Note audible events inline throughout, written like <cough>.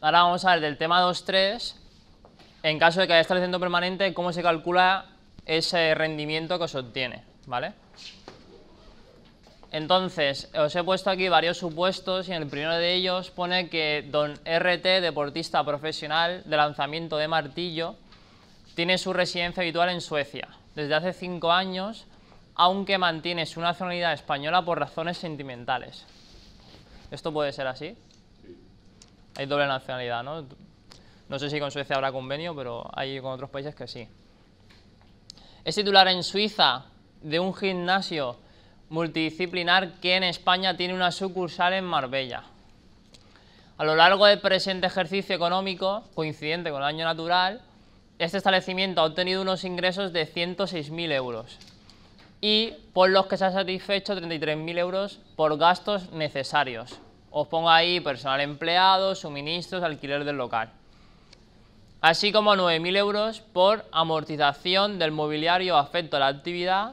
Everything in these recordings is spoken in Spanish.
Ahora vamos a ver del tema 2.3, en caso de que haya establecido permanente, cómo se calcula ese rendimiento que se obtiene, ¿vale? Entonces, os he puesto aquí varios supuestos y en el primero de ellos pone que don RT, deportista profesional de lanzamiento de martillo, tiene su residencia habitual en Suecia desde hace cinco años, aunque mantiene su nacionalidad española por razones sentimentales. ¿Esto puede ser así? Hay doble nacionalidad, ¿no? No sé si con Suecia habrá convenio, pero hay con otros países que sí. Es titular en Suiza de un gimnasio multidisciplinar que en España tiene una sucursal en Marbella. A lo largo del presente ejercicio económico, coincidente con el año natural, este establecimiento ha obtenido unos ingresos de 106.000 euros y por los que se ha satisfecho 33.000 euros por gastos necesarios. Os pongo ahí personal empleado, suministros, alquiler del local. Así como 9.000 euros por amortización del mobiliario afecto a la actividad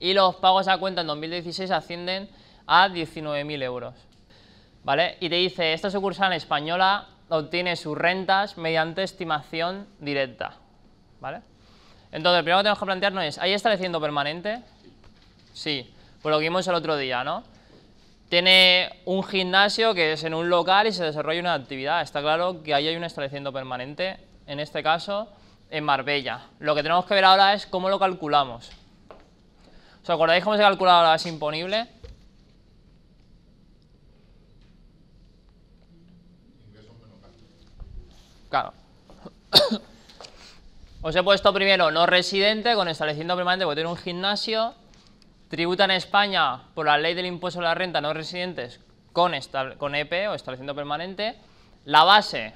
y los pagos a cuenta en 2016 ascienden a 19.000 euros. ¿Vale? Y te dice, esta sucursal española obtiene sus rentas mediante estimación directa. ¿Vale? Entonces, lo primero que tenemos que plantearnos es, ¿hay establecimiento permanente? Sí, por pues lo que vimos el otro día, ¿no? Tiene un gimnasio que es en un local y se desarrolla una actividad. Está claro que ahí hay un establecimiento permanente, en este caso, en Marbella. Lo que tenemos que ver ahora es cómo lo calculamos. ¿Os acordáis cómo se calculaba la base imponible? Claro. <coughs> Os he puesto primero no residente con estableciendo permanente porque tiene un gimnasio. Tributa en España por la ley del impuesto a la renta no residentes con, con EP o estableciendo permanente. La base.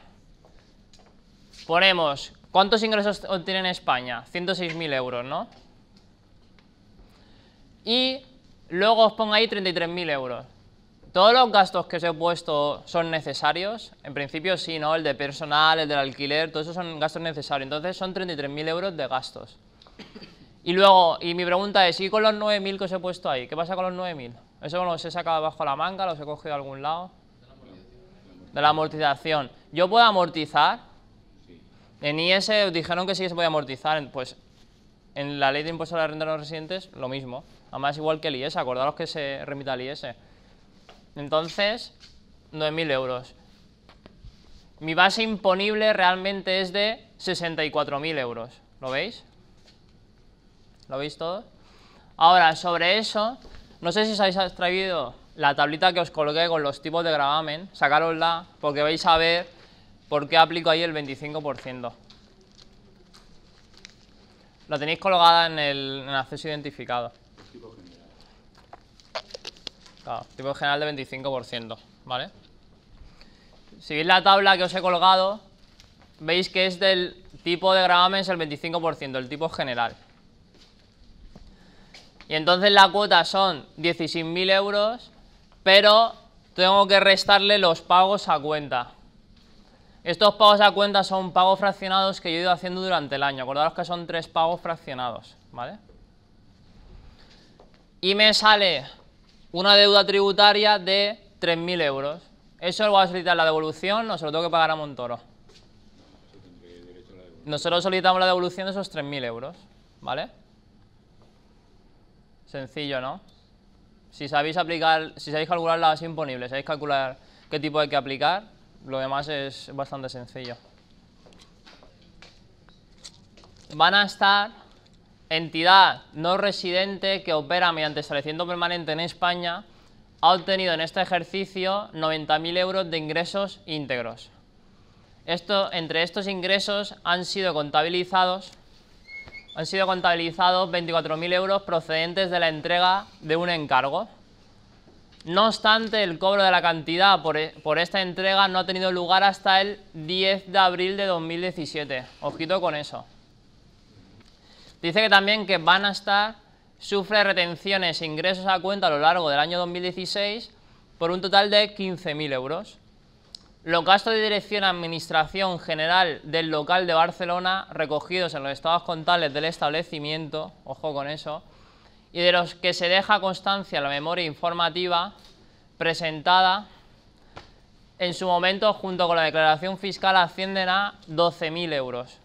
Ponemos, ¿cuántos ingresos obtiene en España? 106.000 euros, ¿no? y luego os pongo ahí 33.000 euros. Todos los gastos que os he puesto son necesarios, en principio sí, ¿no? El de personal, el del alquiler, todos esos son gastos necesarios, entonces son 33.000 euros de gastos. Y luego, y mi pregunta es, ¿y con los 9.000 que os he puesto ahí? ¿Qué pasa con los 9.000? ¿Eso los he sacado bajo la manga? ¿Los he cogido de algún lado? De la amortización. ¿Yo puedo amortizar? En IS dijeron que sí que se podía amortizar, pues en la ley de impuestos a la renta de los residentes, lo mismo. Además igual que el IES, acordaros que se remita al IES. Entonces, 9.000 euros. Mi base imponible realmente es de 64.000 euros. ¿Lo veis? ¿Lo veis todo? Ahora, sobre eso, no sé si os habéis extraído la tablita que os coloqué con los tipos de gravamen, sacarosla, porque vais a ver por qué aplico ahí el 25%. Lo tenéis colgada en el acceso identificado tipo general de 25%, ¿vale? Si veis la tabla que os he colgado, veis que es del tipo de gravamen el 25%, el tipo general. Y entonces la cuota son 16.000 euros, pero tengo que restarle los pagos a cuenta. Estos pagos a cuenta son pagos fraccionados que yo he ido haciendo durante el año. Acordaros que son tres pagos fraccionados, ¿vale? Y me sale una deuda tributaria de 3.000 euros. Eso lo va a solicitar la devolución o se lo tengo que pagar a Montoro. Nosotros solicitamos la devolución de esos 3.000 euros, ¿vale? Sencillo, ¿no? Si sabéis aplicar, si sabéis calcular las imponibles, imponible, sabéis calcular qué tipo hay que aplicar, lo demás es bastante sencillo. Van a estar entidad no residente que opera mediante establecimiento permanente en España ha obtenido en este ejercicio 90.000 euros de ingresos íntegros. Esto, entre estos ingresos han sido contabilizados han sido contabilizados 24.000 euros procedentes de la entrega de un encargo. No obstante, el cobro de la cantidad por, e, esta entrega no ha tenido lugar hasta el 10 de abril de 2017. Ojito con eso. Dice que también que van sufre retenciones e ingresos a cuenta a lo largo del año 2016 por un total de 15.000 euros. Los gastos de dirección administración general del local de Barcelona recogidos en los estados contables del establecimiento, ojo con eso, y de los que se deja constancia la memoria informativa presentada en su momento junto con la declaración fiscal ascienden a 12.000 euros.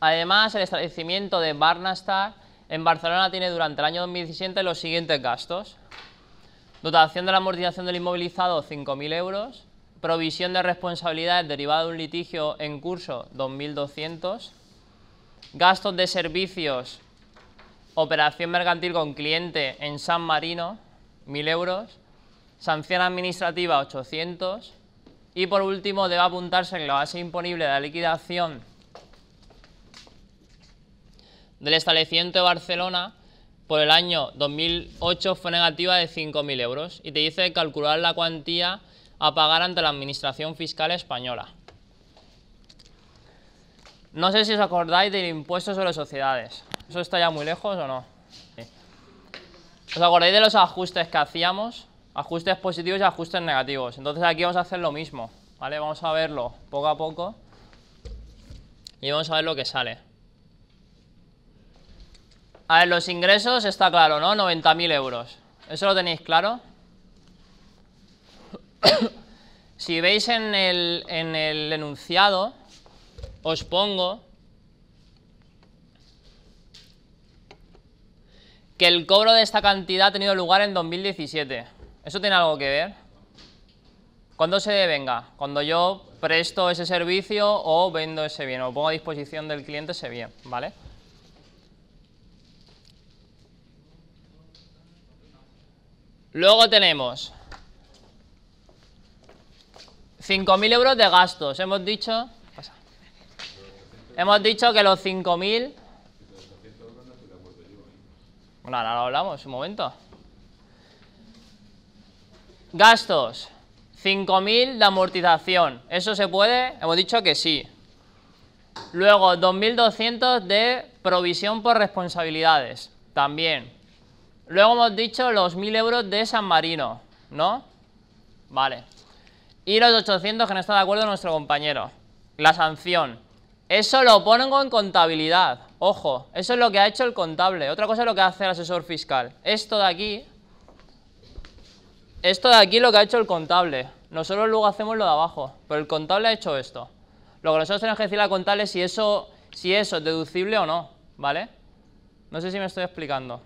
Además, el establecimiento de Barnastar en Barcelona tiene durante el año 2017 los siguientes gastos. Dotación de la amortización del inmovilizado, 5.000 euros. Provisión de responsabilidades derivada de un litigio en curso, 2.200. Gastos de servicios, operación mercantil con cliente en San Marino, 1.000 euros. Sanción administrativa, 800. Y por último, debe apuntarse en la base imponible de la liquidación del establecimiento de Barcelona por el año 2008 fue negativa de 5.000 euros y te dice calcular la cuantía a pagar ante la Administración Fiscal Española. No sé si os acordáis del impuesto sobre sociedades. ¿Eso está ya muy lejos o no? ¿Os acordáis de los ajustes que hacíamos? Ajustes positivos y ajustes negativos. Entonces aquí vamos a hacer lo mismo, ¿vale? Vamos a verlo poco a poco y vamos a ver lo que sale. A ver, los ingresos está claro, ¿no? 90.000 euros. ¿Eso lo tenéis claro? <coughs> si veis en el, enunciado, os pongo que el cobro de esta cantidad ha tenido lugar en 2017. ¿Eso tiene algo que ver? ¿Cuándo se devenga? Cuando yo presto ese servicio o vendo ese bien, o pongo a disposición del cliente ese bien, ¿vale? Luego tenemos 5.000 euros de gastos. Hemos dicho... Hemos dicho que los 5.000... Bueno, ahora lo hablamos, un momento. Gastos. 5.000 de amortización. ¿Eso se puede? Hemos dicho que sí. Luego, 2.200 de provisión por responsabilidades. También. Luego hemos dicho los 1000 euros de San Marino, ¿no? Vale. Y los 800 que no está de acuerdo nuestro compañero. La sanción. Eso lo ponen en contabilidad. Ojo, eso es lo que ha hecho el contable. Otra cosa es lo que hace el asesor fiscal. Esto de aquí... Esto de aquí es lo que ha hecho el contable. Nosotros luego hacemos lo de abajo, pero el contable ha hecho esto. Lo que nosotros tenemos que decir al contable es si eso, si eso es deducible o no, ¿vale? No sé si me estoy explicando.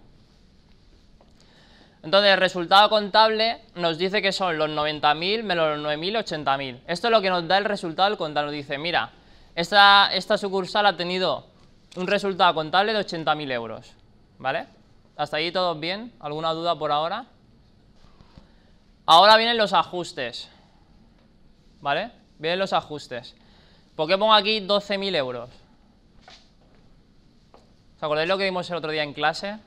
Entonces, el resultado contable nos dice que son los 90.000 menos los 9.000, 80.000. Esto es lo que nos da el resultado del contable. Nos dice, mira, esta, esta sucursal ha tenido un resultado contable de 80.000 euros. ¿Vale? ¿Hasta ahí todos bien? ¿Alguna duda por ahora? Ahora vienen los ajustes. ¿Vale? Vienen los ajustes. ¿Por qué pongo aquí 12.000 euros? ¿Os acordáis lo que vimos el otro día en clase?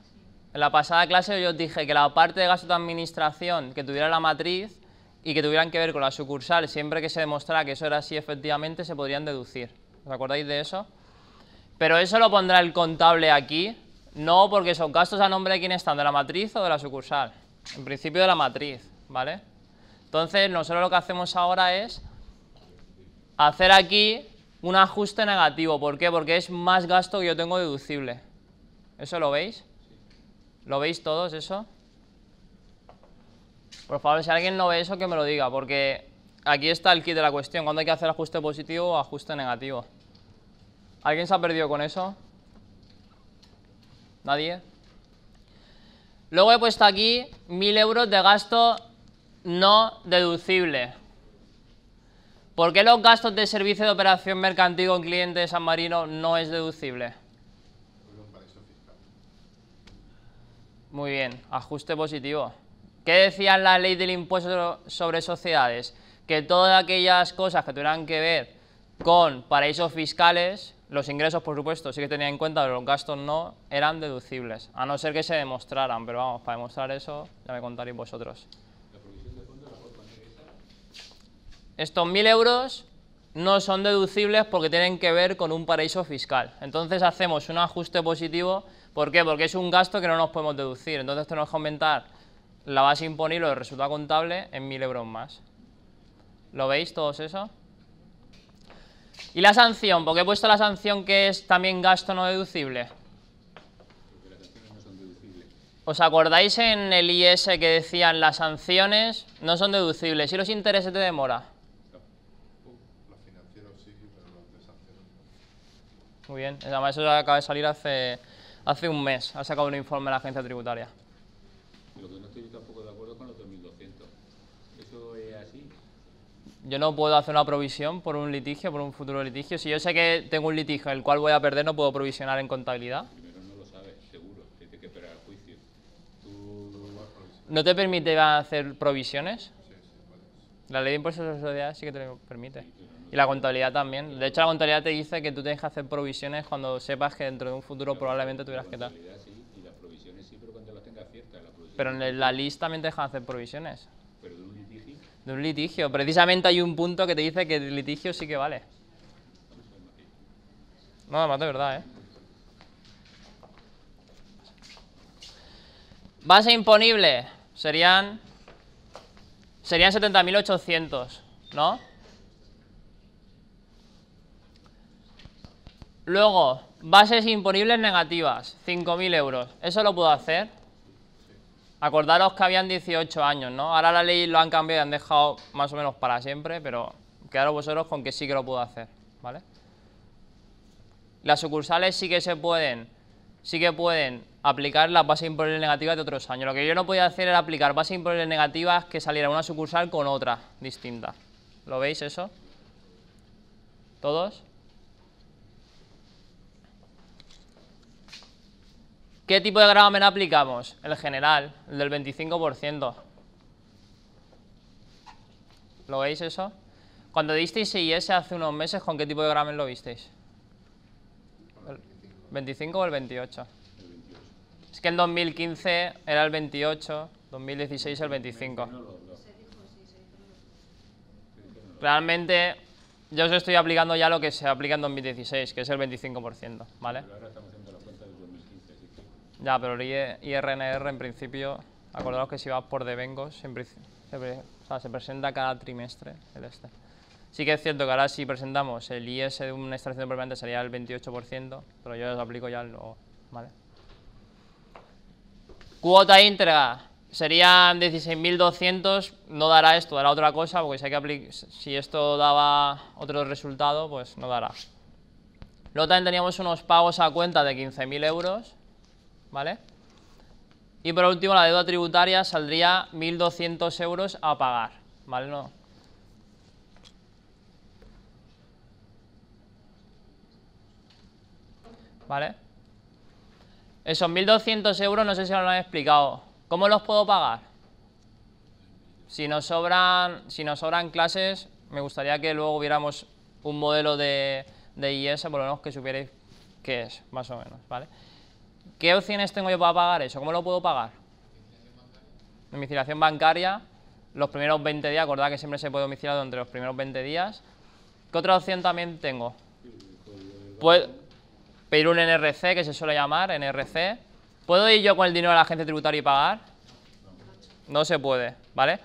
En la pasada clase yo os dije que la parte de gasto de administración que tuviera la matriz y que tuvieran que ver con la sucursal, siempre que se demostrara que eso era así, efectivamente se podrían deducir. ¿Os acordáis de eso? Pero eso lo pondrá el contable aquí, no porque son gastos a nombre de quién están, de la matriz o de la sucursal. En principio de la matriz, ¿vale? Entonces nosotros lo que hacemos ahora es hacer aquí un ajuste negativo. ¿Por qué? Porque es más gasto que yo tengo deducible. ¿Eso lo veis? ¿Lo veis todos eso? Por favor, si alguien no ve eso, que me lo diga, porque aquí está el kit de la cuestión. Cuando hay que hacer ajuste positivo o ajuste negativo? ¿Alguien se ha perdido con eso? ¿Nadie? Luego he puesto aquí 1.000 euros de gasto no deducible. ¿Por qué los gastos de servicio de operación mercantil con clientes de San Marino no es deducible? Muy bien, ajuste positivo. ¿Qué decía la ley del impuesto sobre sociedades? Que todas aquellas cosas que tuvieran que ver con paraísos fiscales, los ingresos, por supuesto, sí que tenía en cuenta, pero los gastos no, eran deducibles, a no ser que se demostraran, pero vamos, para demostrar eso ya me contaréis vosotros. Estos 1.000 euros no son deducibles porque tienen que ver con un paraíso fiscal. Entonces hacemos un ajuste positivo ¿Por qué? Porque es un gasto que no nos podemos deducir. Entonces esto nos va a aumentar la base imponible del resultado contable en 1.000 euros más. ¿Lo veis todos eso? ¿Y la sanción? Porque he puesto la sanción que es también gasto no deducible? Porque las sanciones ¿Os acordáis en el IS que decían las sanciones no son deducibles? ¿Y los intereses de demora? Muy bien, además eso acaba de salir hace hace un mes ha sacado un informe de la agencia tributaria. no estoy tampoco de acuerdo con los 2.200. ¿Eso es así? Yo no puedo hacer una provisión por un litigio, por un futuro litigio. Si yo sé que tengo un litigio el cual voy a perder, no puedo provisionar en contabilidad. Primero no lo sabes, seguro. Tienes que esperar al juicio. ¿No te permite hacer provisiones? La ley de impuestos de sociedades sí que te lo permite. Y la contabilidad también. De hecho, la contabilidad te dice que tú tienes que hacer provisiones cuando sepas que dentro de un futuro probablemente tuvieras que tal. Pero en la lista también te dejan hacer provisiones. ¿Pero de un litigio? De un litigio. Precisamente hay un punto que te dice que el litigio sí que vale. No, además de verdad, ¿eh? Base imponible serían Serían 70.800, ¿no? Luego, bases imponibles negativas, 5.000 euros. ¿Eso lo puedo hacer? Acordaros que habían 18 años, ¿no? Ahora la ley lo han cambiado y han dejado más o menos para siempre, pero quedaros vosotros con que sí que lo puedo hacer, ¿vale? Las sucursales sí que se pueden sí que pueden aplicar las bases imponibles negativas de otros años. Lo que yo no podía hacer era aplicar bases imponibles negativas que saliera una sucursal con otra distinta. ¿Lo veis eso? ¿Todos? ¿Qué tipo de gravamen aplicamos? El general, el del 25%. ¿Lo veis eso? Cuando disteis IS hace unos meses, ¿con qué tipo de gravamen lo visteis? ¿25 o el 28? Es que en 2015 era el 28, 2016 el 25. Realmente yo os estoy aplicando ya lo que se aplica en 2016, que es el 25%, ¿vale? Ya, pero el IRNR e, en principio, acordaos que si vas por devengos, siempre, se presenta cada trimestre el este. Sí que es cierto que ahora si presentamos el IS de una extracción permanente sería el 28%, pero yo os aplico ya luego, ¿vale? Cuota íntegra serían 16.200, no dará esto, dará otra cosa, porque si, hay que si esto daba otro resultado, pues no dará. Luego también teníamos unos pagos a cuenta de 15.000 euros, ¿vale? Y por último, la deuda tributaria saldría 1.200 euros a pagar, ¿vale? No, ¿vale? Esos 1.200 euros no sé si os lo han explicado. ¿Cómo los puedo pagar? Si nos, sobran, si nos sobran clases, me gustaría que luego hubiéramos un modelo de, de IS, por lo menos que supierais qué es, más o menos, ¿vale? ¿Qué opciones tengo yo para pagar eso? ¿Cómo lo puedo pagar? Domiciliación bancaria, los primeros 20 días, acordad que siempre se puede domiciliar durante los primeros 20 días. ¿Qué otra opción también tengo? Puedo pedir un NRC, que se suele llamar, NRC. ¿Puedo ir yo con el dinero a la agencia tributaria y pagar? No se puede, ¿vale?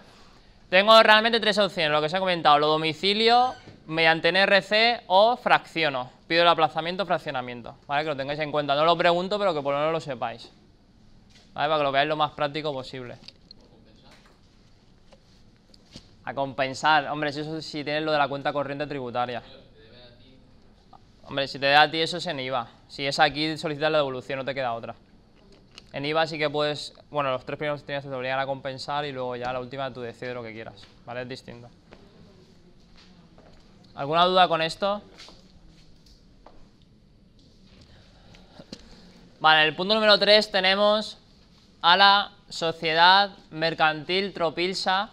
Tengo realmente tres opciones, lo que os he comentado, lo domicilio mediante NRC o fracciono. Pido el aplazamiento o fraccionamiento, ¿vale? Que lo tengáis en cuenta. No lo pregunto, pero que por lo menos lo sepáis. ¿Vale? Para que lo veáis lo más práctico posible. A compensar, hombre, si eso si tienes lo de la cuenta corriente tributaria. Hombre, si te da a ti eso es en IVA. Si es aquí, solicitar la devolución, no te queda otra. En IVA sí que puedes, bueno, los tres primeros tienes que te obligan a compensar y luego ya la última tú decides lo que quieras, ¿vale? Es distinto. ¿Alguna duda con esto? Vale, en el punto número 3 tenemos a la sociedad mercantil tropilsa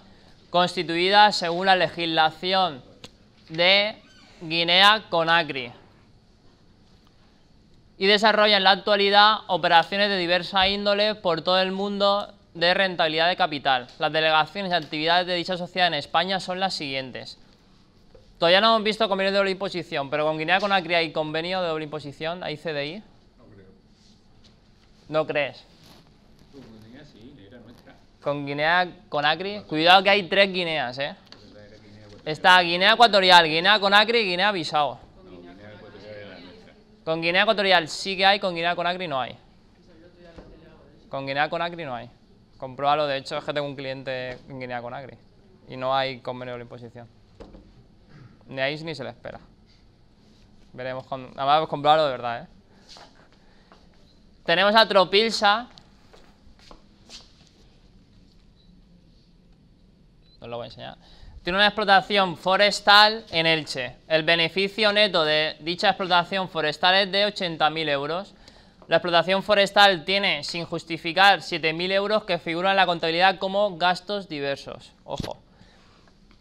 constituida según la legislación de Guinea-Conakry y desarrolla en la actualidad operaciones de diversa índole por todo el mundo de rentabilidad de capital. Las delegaciones y actividades de dicha sociedad en España son las siguientes. Todavía no hemos visto convenios de doble imposición, pero con Guinea Conakry hay convenio de doble imposición, hay CDI. No creo. ¿No crees? Con Guinea sí, nuestra. Con Guinea Conakry, cuidado que hay tres Guineas, ¿eh? Pues pues, Está Guinea Ecuatorial, Guinea Conakry y Guinea Bissau. Con Guinea Ecuatorial sí que hay, con Guinea Conagri no hay. Con Guinea Conagri no hay. Compruebalo, de hecho, es que tengo un cliente en Guinea Conagri Y no hay convenio de la imposición. Ni ahí ni se le espera. Veremos con... Además, pues, comprobarlo de verdad, ¿eh? Tenemos a Tropilsa. Os lo voy a enseñar tiene una explotación forestal en Elche. El beneficio neto de dicha explotación forestal es de 80.000 euros. La explotación forestal tiene, sin justificar, 7.000 euros que figuran en la contabilidad como gastos diversos. Ojo.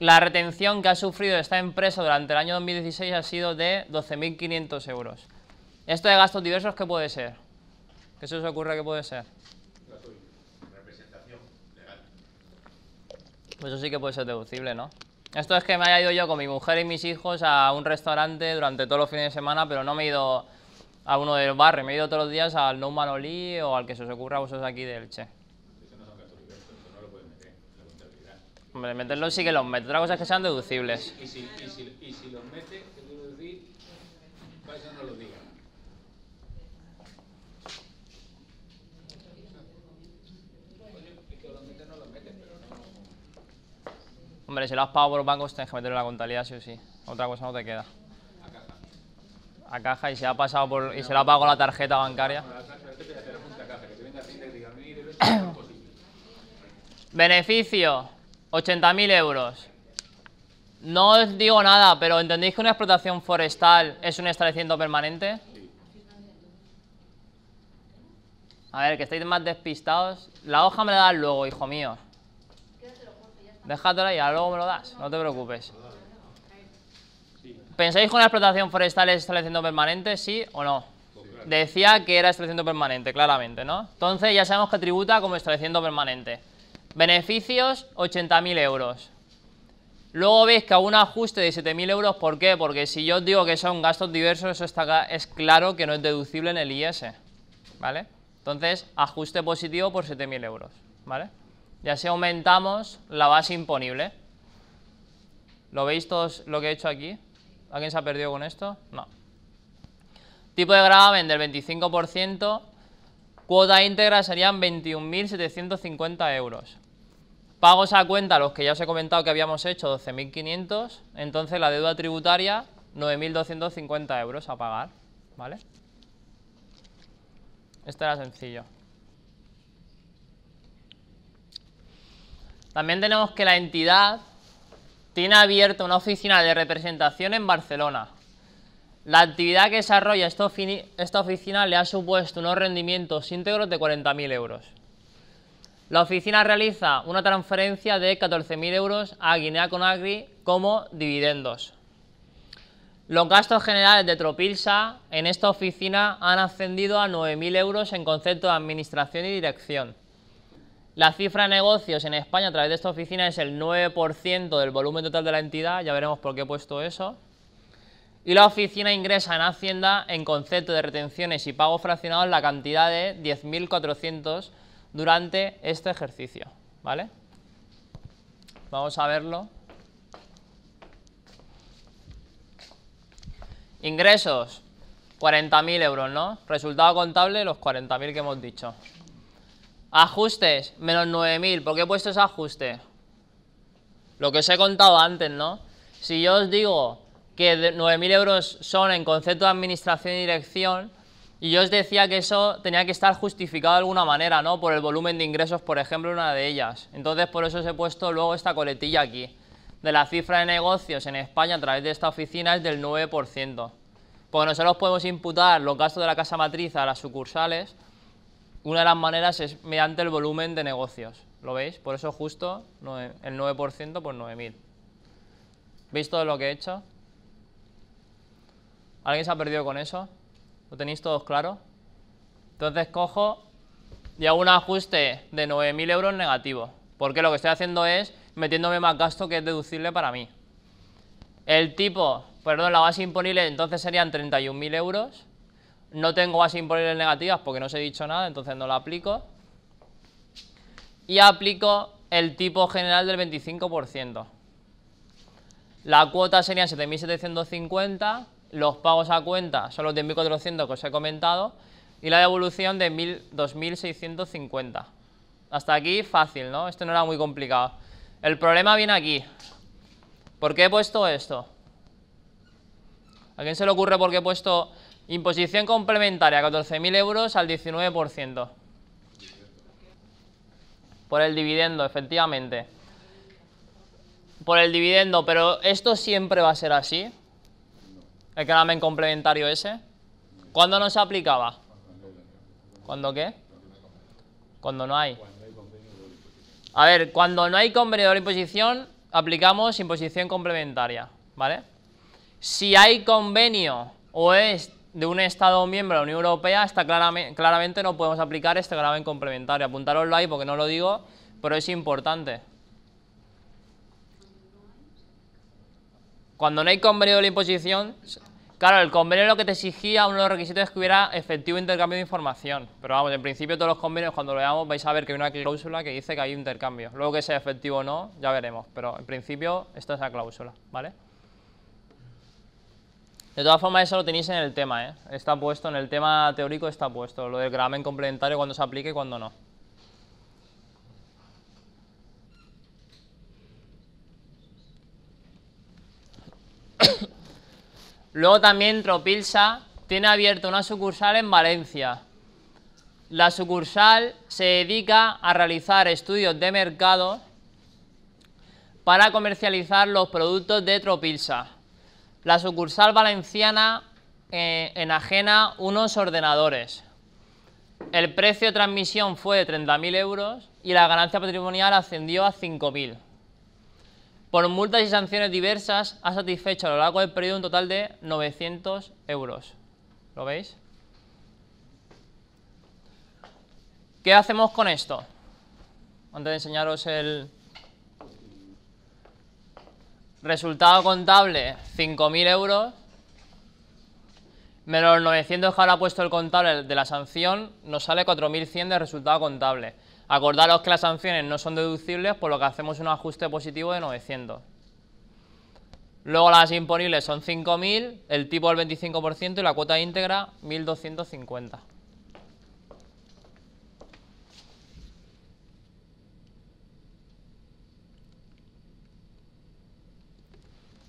La retención que ha sufrido esta empresa durante el año 2016 ha sido de 12.500 euros. Esto de gastos diversos, ¿qué puede ser? ¿Qué se os ocurre que puede ser? Pues eso sí que puede ser deducible, ¿no? Esto es que me haya ido yo con mi mujer y mis hijos a un restaurante durante todos los fines de semana, pero no me he ido a uno del barrio, me he ido todos los días al No Manolí o al que se os ocurra vosotros aquí del Che. Eso no no lo meter, la Hombre, meterlo sí que los mete, otra cosa es que sean deducibles. Y si, y los mete, decir, para eso no lo diga? Hombre, si lo has pagado por los bancos, pues tienes que meterlo en la contabilidad, sí o sí. Otra cosa no te queda. A caja. A caja y se ha pasado por, y se lo ha pagado la tarjeta bancaria. <coughs> Beneficio, 80.000 euros. No os digo nada, pero ¿entendéis que una explotación forestal es un establecimiento permanente? A ver, que estáis más despistados. La hoja me la dan luego, hijo mío. Déjatela y ahora luego me lo das, no te preocupes. ¿Pensáis que una explotación forestal es estableciendo permanente, sí o no? Decía que era estableciendo permanente, claramente, ¿no? Entonces ya sabemos que tributa como estableciendo permanente. Beneficios, 80.000 euros. Luego veis que hago un ajuste de 7.000 euros, ¿por qué? Porque si yo os digo que son gastos diversos, eso está, es claro que no es deducible en el IS, e, ¿vale? Entonces, ajuste positivo por 7.000 euros, ¿vale? Y así aumentamos la base imponible. ¿Lo veis todos lo que he hecho aquí? ¿Alguien se ha perdido con esto? No. Tipo de gravamen del 25%, cuota íntegra serían 21.750 euros. Pagos a cuenta, los que ya os he comentado que habíamos hecho, 12.500, entonces la deuda tributaria, 9.250 euros a pagar, ¿vale? Esto era sencillo. También tenemos que la entidad tiene abierta una oficina de representación en Barcelona. La actividad que desarrolla esta, oficina le ha supuesto unos rendimientos íntegros de 40.000 euros. La oficina realiza una transferencia de 14.000 euros a Guinea Conagri como dividendos. Los gastos generales de Tropilsa en esta oficina han ascendido a 9.000 euros en concepto de administración y dirección. La cifra de negocios en España a través de esta oficina es el 9% del volumen total de la entidad, ya veremos por qué he puesto eso. Y la oficina ingresa en Hacienda en concepto de retenciones y pagos fraccionados la cantidad de 10.400 durante este ejercicio, ¿vale? Vamos a verlo. Ingresos, 40.000 euros, ¿no? Resultado contable, los 40.000 que hemos dicho. Ajustes, menos 9000. ¿Por qué he puesto ese ajuste? Lo que os he contado antes, ¿no? Si yo os digo que 9000 euros son en concepto de administración y dirección, y yo os decía que eso tenía que estar justificado de alguna manera, ¿no? Por el volumen de ingresos, por ejemplo, una de ellas. Entonces, por eso os he puesto luego esta coletilla aquí. De la cifra de negocios en España a través de esta oficina es del 9%. Porque nosotros podemos imputar los gastos de la casa matriz a las sucursales, una de las maneras es mediante el volumen de negocios. ¿Lo veis? Por eso justo el 9% por 9.000. ¿Veis todo lo que he hecho? ¿Alguien se ha perdido con eso? ¿Lo tenéis todos claro? Entonces cojo y hago un ajuste de 9.000 euros negativo. Porque lo que estoy haciendo es metiéndome más gasto que es deducible para mí. El tipo, perdón, la base imponible entonces serían 31.000 euros no tengo así en negativas porque no os he dicho nada, entonces no la aplico. Y aplico el tipo general del 25%. La cuota sería 7.750, los pagos a cuenta son los 10.400 que os he comentado y la devolución de 2.650. Hasta aquí fácil, ¿no? Esto no era muy complicado. El problema viene aquí. ¿Por qué he puesto esto? ¿A quién se le ocurre por qué he puesto Imposición complementaria, 14.000 euros al 19%. Por el dividendo, efectivamente. Por el dividendo, pero ¿esto siempre va a ser así? ¿El gravamen complementario ese? ¿Cuándo no se aplicaba? ¿Cuándo qué? Cuando no hay. A ver, cuando no hay convenio de imposición, aplicamos imposición complementaria, ¿vale? Si hay convenio o es de un Estado miembro de la Unión Europea, está claramente, claramente no podemos aplicar este gravamen complementario. Apuntaroslo ahí porque no lo digo, pero es importante. Cuando no hay convenio de la imposición, claro, el convenio lo que te exigía, uno de los requisitos es que hubiera efectivo intercambio de información. Pero vamos, en principio todos los convenios, cuando lo veamos, vais a ver que hay una cláusula que dice que hay intercambio. Luego que sea efectivo o no, ya veremos, pero en principio esta es la cláusula, ¿vale? De todas formas, eso lo tenéis en el tema, ¿eh? Está puesto, en el tema teórico está puesto, lo del gramen complementario, cuando se aplique y cuando no. <coughs> Luego también Tropilsa tiene abierto una sucursal en Valencia. La sucursal se dedica a realizar estudios de mercado para comercializar los productos de Tropilsa. La sucursal valenciana eh, enajena unos ordenadores. El precio de transmisión fue de 30.000 euros y la ganancia patrimonial ascendió a 5.000. Por multas y sanciones diversas ha satisfecho a lo largo del periodo un total de 900 euros. ¿Lo veis? ¿Qué hacemos con esto? Antes de enseñaros el, Resultado contable, 5.000 euros. Menos los 900 que ahora ha puesto el contable de la sanción, nos sale 4.100 de resultado contable. Acordaros que las sanciones no son deducibles, por lo que hacemos un ajuste positivo de 900. Luego las imponibles son 5.000, el tipo del 25% y la cuota íntegra 1.250.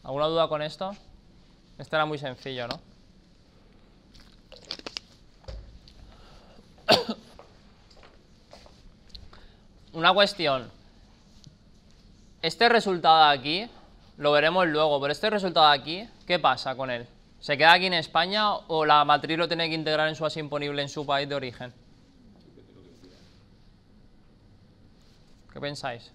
¿Alguna duda con esto? Este era muy sencillo, ¿no? <coughs> Una cuestión. Este resultado de aquí, lo veremos luego, pero este resultado de aquí, ¿qué pasa con él? ¿Se queda aquí en España o la matriz lo tiene que integrar en su asimponible imponible en su país de origen? ¿Qué pensáis?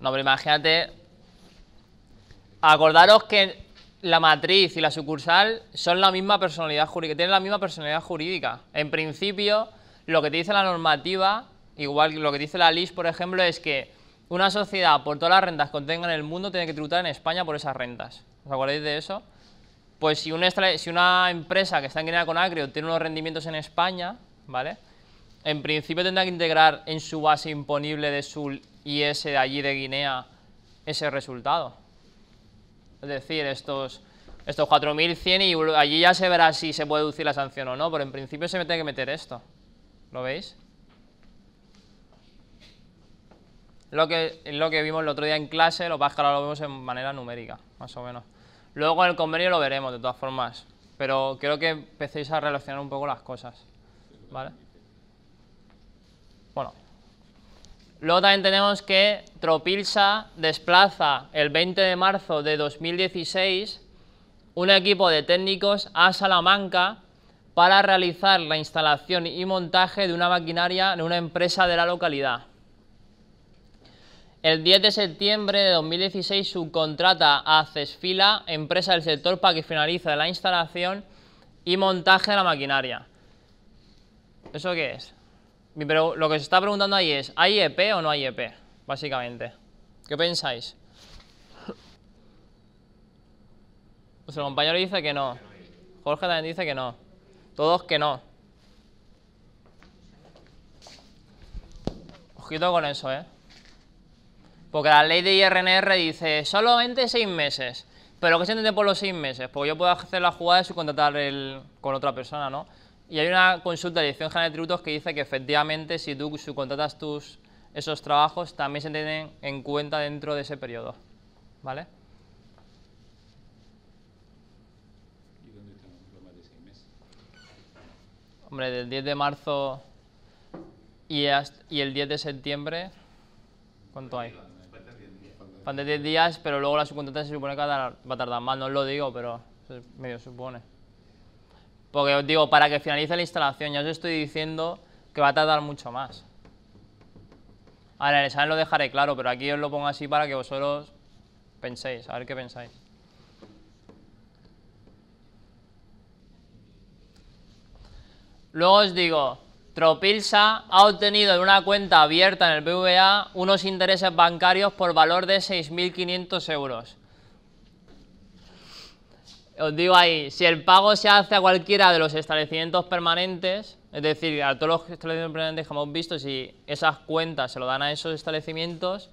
No, pero imagínate. Acordaros que la matriz y la sucursal son la misma personalidad jurídica, tienen la misma personalidad jurídica. En principio, lo que te dice la normativa, igual que lo que dice la LIS, por ejemplo, es que una sociedad por todas las rentas que obtenga en el mundo tiene que tributar en España por esas rentas. ¿Os acordáis de eso? Pues si una, empresa que está en con Agrio tiene unos rendimientos en España, ¿vale? En principio tendrá que integrar en su base imponible de su y ese de allí de Guinea ese resultado. Es decir, estos, estos 4.100 y allí ya se verá si se puede deducir la sanción o no, pero en principio se me tiene que meter esto. ¿Lo veis? Lo que, lo que vimos el otro día en clase, lo que pasa que lo vemos en manera numérica, más o menos. Luego en el convenio lo veremos, de todas formas. Pero creo que empecéis a relacionar un poco las cosas. ¿Vale? Bueno. Luego también tenemos que Tropilsa desplaza el 20 de marzo de 2016 un equipo de técnicos a Salamanca para realizar la instalación y montaje de una maquinaria en una empresa de la localidad. El 10 de septiembre de 2016 subcontrata a Cesfila, empresa del sector, para que finalice la instalación y montaje de la maquinaria. ¿Eso qué es? Pero lo que se está preguntando ahí es, ¿hay EP o no hay EP? Básicamente. ¿Qué pensáis? Pues <laughs> compañero dice que no. Jorge también dice que no. Todos que no. Ojito con eso, ¿eh? Porque la ley de IRNR dice solamente seis meses. ¿Pero qué se entiende por los seis meses? Porque yo puedo hacer la jugada y contratar el, con otra persona, ¿no? Y hay una consulta de la Dirección General de Tributos que dice que efectivamente si tú subcontratas tus, esos trabajos también se tienen en cuenta dentro de ese periodo. ¿Vale? ¿Y Hombre, del 10 de marzo y, y el 10 de septiembre, ¿cuánto hay? Faltan 10 días, pero luego la subcontrata se supone que va a tardar más, no lo digo, pero medio supone. Porque os digo, para que finalice la instalación, ya os estoy diciendo que va a tardar mucho más. Ahora, en el examen lo dejaré claro, pero aquí os lo pongo así para que vosotros penséis, a ver qué pensáis. Luego os digo, Tropilsa ha obtenido en una cuenta abierta en el BVA unos intereses bancarios por valor de 6.500 euros os digo ahí, si el pago se hace a cualquiera de los establecimientos permanentes, es decir, a todos los establecimientos permanentes que hemos visto, si esas cuentas se lo dan a esos establecimientos,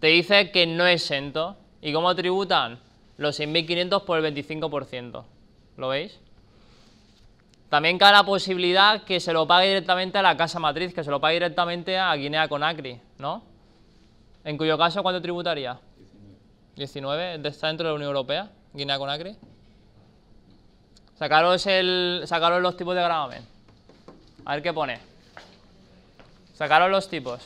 te dice que no es exento. ¿Y cómo tributan? Los 6.500 por el 25%. ¿Lo veis? También cabe la posibilidad que se lo pague directamente a la casa matriz, que se lo pague directamente a Guinea Conakry, ¿no? En cuyo caso, ¿cuánto tributaría? 19. 19 ¿Está dentro de la Unión Europea? ¿Guinea Conakry? Sacaros, el, los tipos de gravamen. A ver qué pone. Sacaros los tipos.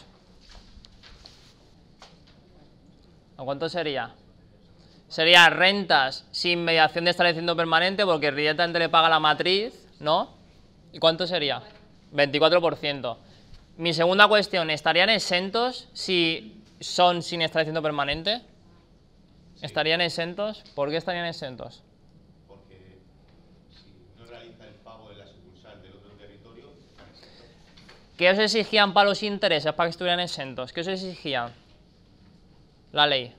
¿A cuánto sería? Sería rentas sin mediación de establecimiento permanente porque directamente le paga la matriz, ¿no? ¿Y cuánto sería? 24%. Mi segunda cuestión, ¿estarían exentos si son sin establecimiento permanente? ¿Estarían exentos? ¿Por qué estarían exentos? ¿Qué os exigían para los intereses, para que estuvieran exentos? ¿Qué os exigían? La ley.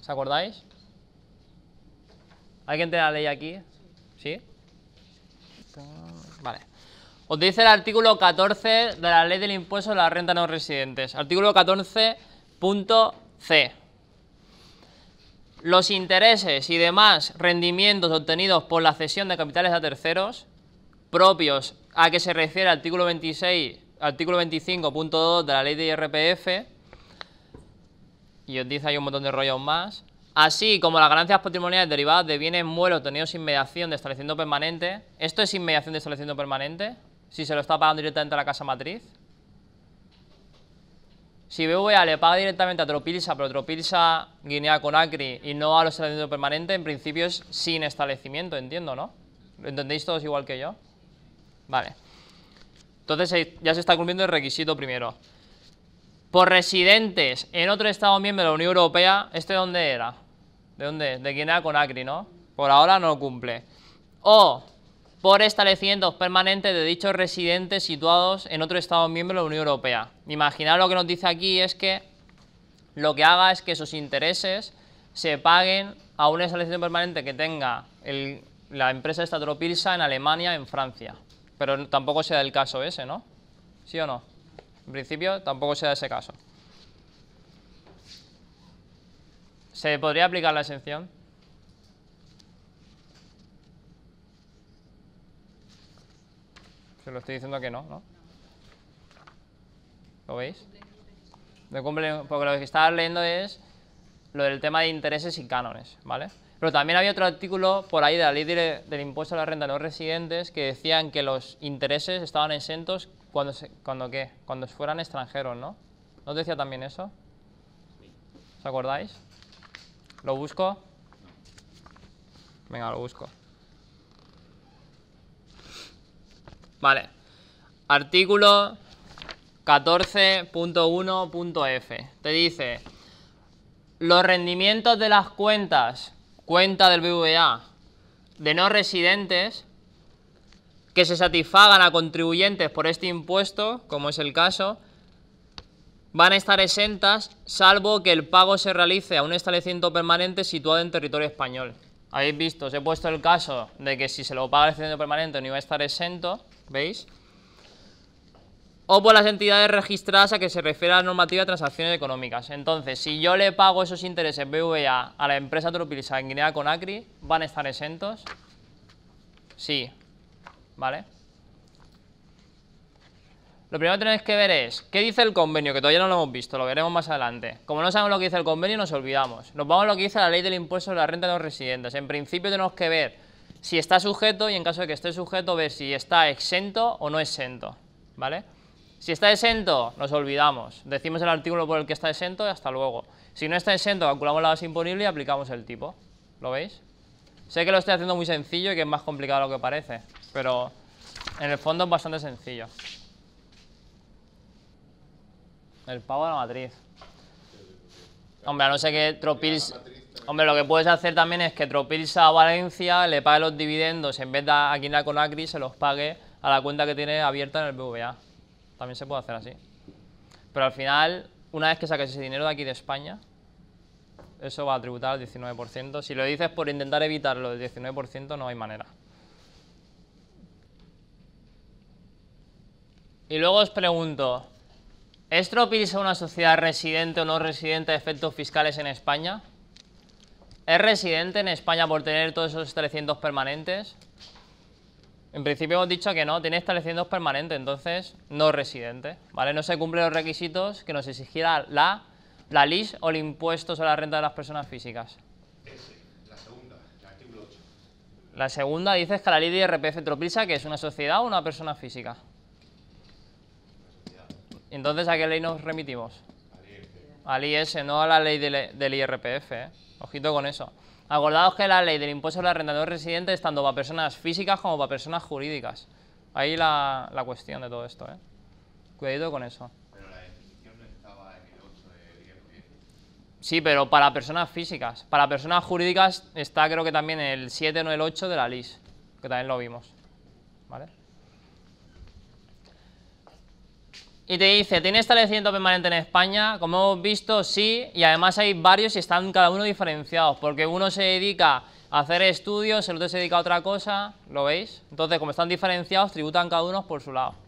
¿Os acordáis? ¿Alguien tiene la ley aquí? ¿Sí? Vale. Os dice el artículo 14 de la ley del impuesto a la renta no residentes. Artículo 14.c. Los intereses y demás rendimientos obtenidos por la cesión de capitales a terceros propios a que se refiere artículo 26, artículo 25.2 de la ley de IRPF, y os dice hay un montón de rollos más, así como las ganancias patrimoniales derivadas de bienes muertos tenidos sin mediación de establecimiento permanente, ¿esto es sin mediación de establecimiento permanente? Si se lo está pagando directamente a la casa matriz. Si BVA le paga directamente a Tropilsa, pero Tropilsa Guinea con ACRI y no a los establecimientos permanentes, en principio es sin establecimiento, entiendo, ¿no? ¿Lo entendéis todos igual que yo? Vale. Entonces eh, ya se está cumpliendo el requisito primero. Por residentes en otro Estado miembro de la Unión Europea, ¿este dónde era? ¿De dónde ¿De quién era? Conacri, ¿no? Por ahora no cumple. O por establecimientos permanentes de dichos residentes situados en otro Estado miembro de la Unión Europea. Imaginar lo que nos dice aquí es que lo que haga es que esos intereses se paguen a un establecimiento permanente que tenga la empresa esta en Alemania, en Francia. Pero tampoco sea el caso ese, ¿no? ¿Sí o no? En principio, tampoco sea ese caso. ¿Se podría aplicar la exención? Se lo estoy diciendo que no, ¿no? ¿Lo veis? cumple, porque lo que estaba leyendo es lo del tema de intereses y cánones, ¿vale? Pero también había otro artículo por ahí de la ley del impuesto a la renta de los residentes que decían que los intereses estaban exentos cuando, cuando, cuando fueran extranjeros, ¿no? ¿No decía también eso? ¿Os acordáis? ¿Lo busco? Venga, lo busco. Vale. Artículo 14.1.f. Te dice, los rendimientos de las cuentas cuenta del BVA de no residentes que se satisfagan a contribuyentes por este impuesto, como es el caso, van a estar exentas salvo que el pago se realice a un establecimiento permanente situado en territorio español. Habéis visto, os he puesto el caso de que si se lo paga el establecimiento permanente no iba a estar exento, ¿veis? o por las entidades registradas a que se refiere a la normativa de transacciones económicas. Entonces, si yo le pago esos intereses BVA a la empresa tropilizada en Guinea Conakry, ¿van a estar exentos? Sí, ¿vale? Lo primero que tenéis que ver es, ¿qué dice el convenio? Que todavía no lo hemos visto, lo veremos más adelante. Como no sabemos lo que dice el convenio, nos olvidamos. Nos vamos a lo que dice la ley del impuesto sobre la renta de los residentes. En principio tenemos que ver si está sujeto y en caso de que esté sujeto, ver si está exento o no exento, ¿vale? Si está exento, nos olvidamos. Decimos el artículo por el que está exento y hasta luego. Si no está exento, calculamos la base imponible y aplicamos el tipo. ¿Lo veis? Sé que lo estoy haciendo muy sencillo y que es más complicado de lo que parece, pero en el fondo es bastante sencillo. El pago de la matriz. Hombre, a no sé qué Tropils... Hombre, lo que puedes hacer también es que Tropils a Valencia le pague los dividendos en vez de aquí en la Conacri se los pague a la cuenta que tiene abierta en el BVA. También se puede hacer así. Pero al final, una vez que saques ese dinero de aquí de España, eso va a tributar al 19%. Si lo dices por intentar evitarlo del 19%, no hay manera. Y luego os pregunto, ¿es una sociedad residente o no residente de efectos fiscales en España? ¿Es residente en España por tener todos esos 300 permanentes? En principio hemos dicho que no, tiene establecimientos permanentes, entonces no residente, ¿vale? No se cumplen los requisitos que nos exigiera la, la LIS o el impuesto sobre la renta de las personas físicas. la segunda, el artículo 8. La segunda que la ley de IRPF tropiza, que es una sociedad o una persona física. Entonces, ¿a qué ley nos remitimos? Al IS, no a la ley del, IRPF, ¿eh? Ojito con eso. Acordados que la ley del impuesto el arrendador residente es tanto para personas físicas como para personas jurídicas. Ahí la, la cuestión de todo esto, ¿eh? Cuidado con eso. Pero la definición no estaba en el 8 de 10, Sí, pero para personas físicas. Para personas jurídicas está creo que también el 7 o el 8 de la LIS, que también lo vimos. ¿Vale? y te dice, ¿tiene establecimiento permanente en España? Como hemos visto, sí, y además hay varios y están cada uno diferenciados, porque uno se dedica a hacer estudios, el otro se dedica a otra cosa, ¿lo veis? Entonces, como están diferenciados, tributan cada uno por su lado.